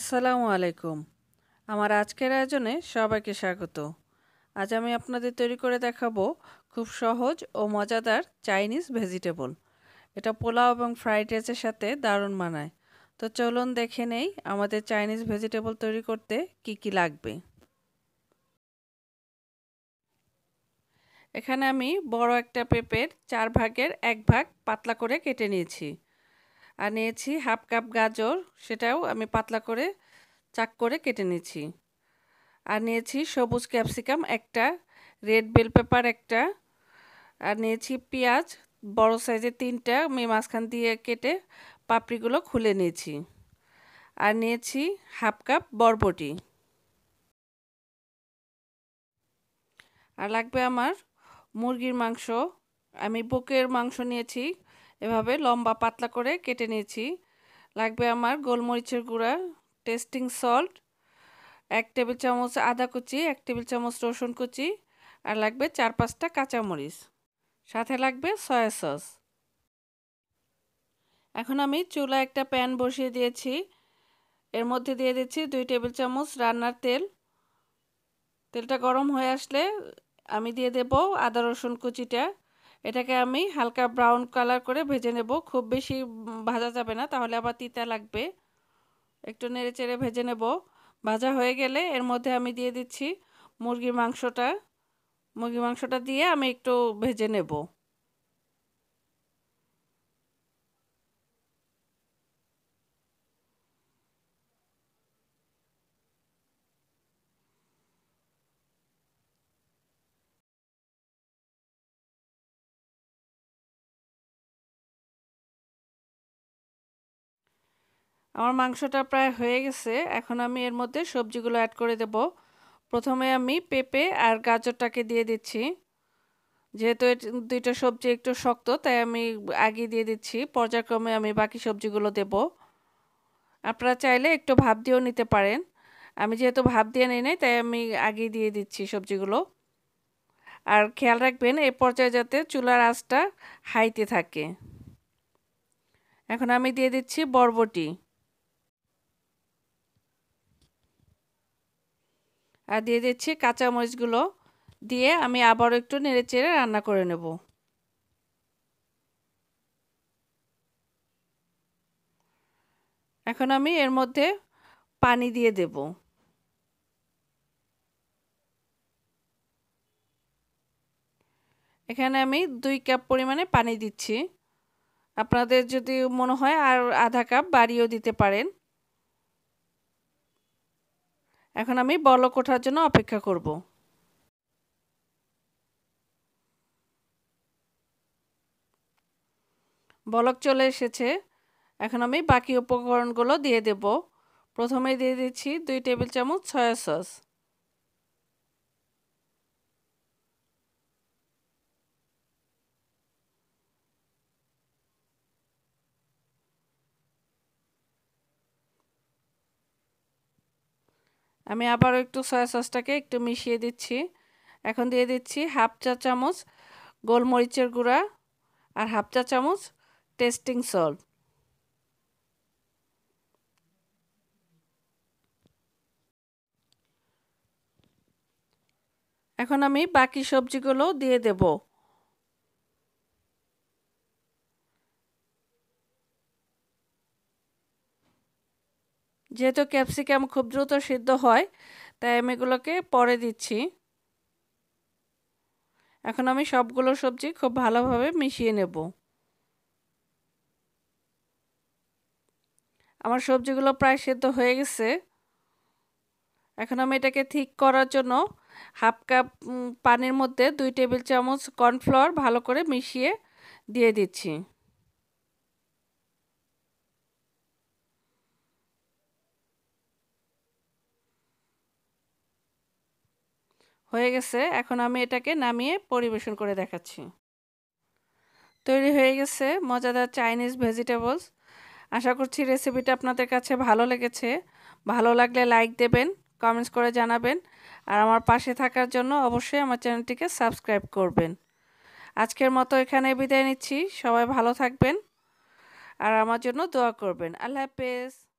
আসসালামু আলাইকুম আমার আজকের আয়োজনে সবাইকে স্বাগত আজ আমি আপনাদের তৈরি করে দেখাবো খুব সহজ ও মজাদার চাইনিজ ভেজিটেবল এটা পোলাও এবং ফ্রাইড রাইসের সাথে দারুণ মানায় তো চলুন দেখে নেই আমাদের চাইনিজ ভেজিটেবল তৈরি করতে কি কি লাগবে এখানে আমি বড় একটা পেঁপের চার ভাগের এক ভাগ পাতলা করে কেটে নিয়েছি আর নিয়েছি হাফ কাপ গাজর সেটাও আমি পাতলা করে চাক করে কেটে নিয়েছি আর নিয়েছি সবুজ ক্যাপসিকাম একটা রেড বেল পেপার একটা আর নিয়েছি পেঁয়াজ বড় সাইজের তিনটা আমি মাঝখান দিয়ে কেটে পাপড়িগুলো খুলে নিয়েছি আর নিয়েছি হাফ কাপ বরবটি আর লাগবে আমার মুরগির মাংস আমি বুকের মাংস নিয়েছি এভাবে লম্বা পাতলা করে কেটে নিয়েছি লাগবে আমার গোলমরিচের গুঁড়া টেস্টিং সল্ট এক টেবিল চামচ আদা কুচি এক টেবিল চামচ রসুন কুচি আর লাগবে চার পাঁচটা কাঁচামরিচ সাথে লাগবে সয়া সস এখন আমি চুলা একটা প্যান বসিয়ে দিয়েছি এর মধ্যে দিয়ে দিচ্ছি দুই টেবিল চামচ রান্নার তেল তেলটা গরম হয়ে আসলে আমি দিয়ে দেব আদা রসুন কুচিটা এটাকে আমি হালকা ব্রাউন কালার করে ভেজে নেব খুব বেশি ভাজা যাবে না তাহলে আবার তিতা লাগবে একটু নেড়ে চেড়ে ভেজে নেব ভাজা হয়ে গেলে এর মধ্যে আমি দিয়ে দিচ্ছি মুরগির মাংসটা মুরগির মাংসটা দিয়ে আমি একটু ভেজে নেব আমার মাংসটা প্রায় হয়ে গেছে এখন আমি এর মধ্যে সবজিগুলো অ্যাড করে দেব প্রথমে আমি পেঁপে আর গাজরটাকে দিয়ে দিচ্ছি যেহেতু দুইটা সবজি একটু শক্ত তাই আমি আগে দিয়ে দিচ্ছি পর্যায়ক্রমে আমি বাকি সবজিগুলো দেব আপনারা চাইলে একটু ভাব দিয়েও নিতে পারেন আমি যেহেতু ভাব দিয়ে নিই নাই তাই আমি আগে দিয়ে দিচ্ছি সবজিগুলো আর খেয়াল রাখবেন এই পর্যায়ে যাতে চুলার আঁচটা হাইতে থাকে এখন আমি দিয়ে দিচ্ছি বরবটি আর দিয়ে দিচ্ছি কাঁচামরিচগুলো দিয়ে আমি আবারও একটু নেড়েচেড়ে রান্না করে নেব এখন আমি এর মধ্যে পানি দিয়ে দেব এখানে আমি দুই কাপ পরিমাণে পানি দিচ্ছি আপনাদের যদি মনে হয় আর আধা কাপ বাড়িয়েও দিতে পারেন এখন আমি বলক ওঠার জন্য অপেক্ষা করব বলক চলে এসেছে এখন আমি বাকি উপকরণগুলো দিয়ে দেব প্রথমে দিয়ে দিচ্ছি দুই টেবিল চামচ সয়া সস আমি আবারও একটু সয়া সসটাকে একটু মিশিয়ে দিচ্ছি এখন দিয়ে দিচ্ছি হাফ চা চামচ গোলমরিচের গুঁড়া আর হাফ চা চামচ টেস্টিং সল্ট এখন আমি বাকি সবজিগুলো দিয়ে দেবো যেহেতু ক্যাপসিকাম খুব দ্রুত সিদ্ধ হয় তাই আমি এগুলোকে পরে দিচ্ছি এখন আমি সবগুলো সবজি খুব ভালোভাবে মিশিয়ে নেব আমার সবজিগুলো প্রায় সেদ্ধ হয়ে গেছে এখন আমি এটাকে ঠিক করার জন্য হাফ কাপ পানির মধ্যে দুই টেবিল চামচ কর্নফ্লাওয়ার ভালো করে মিশিয়ে দিয়ে দিচ্ছি হয়ে গেছে এখন আমি এটাকে নামিয়ে পরিবেশন করে দেখাচ্ছি তৈরি হয়ে গেছে মজাদার চাইনিজ ভেজিটেবলস আশা করছি রেসিপিটা আপনাদের কাছে ভালো লেগেছে ভালো লাগলে লাইক দেবেন কমেন্টস করে জানাবেন আর আমার পাশে থাকার জন্য অবশ্যই আমার চ্যানেলটিকে সাবস্ক্রাইব করবেন আজকের মতো এখানে বিদায় নিচ্ছি সবাই ভালো থাকবেন আর আমার জন্য দোয়া করবেন আল্লাহ হাফেজ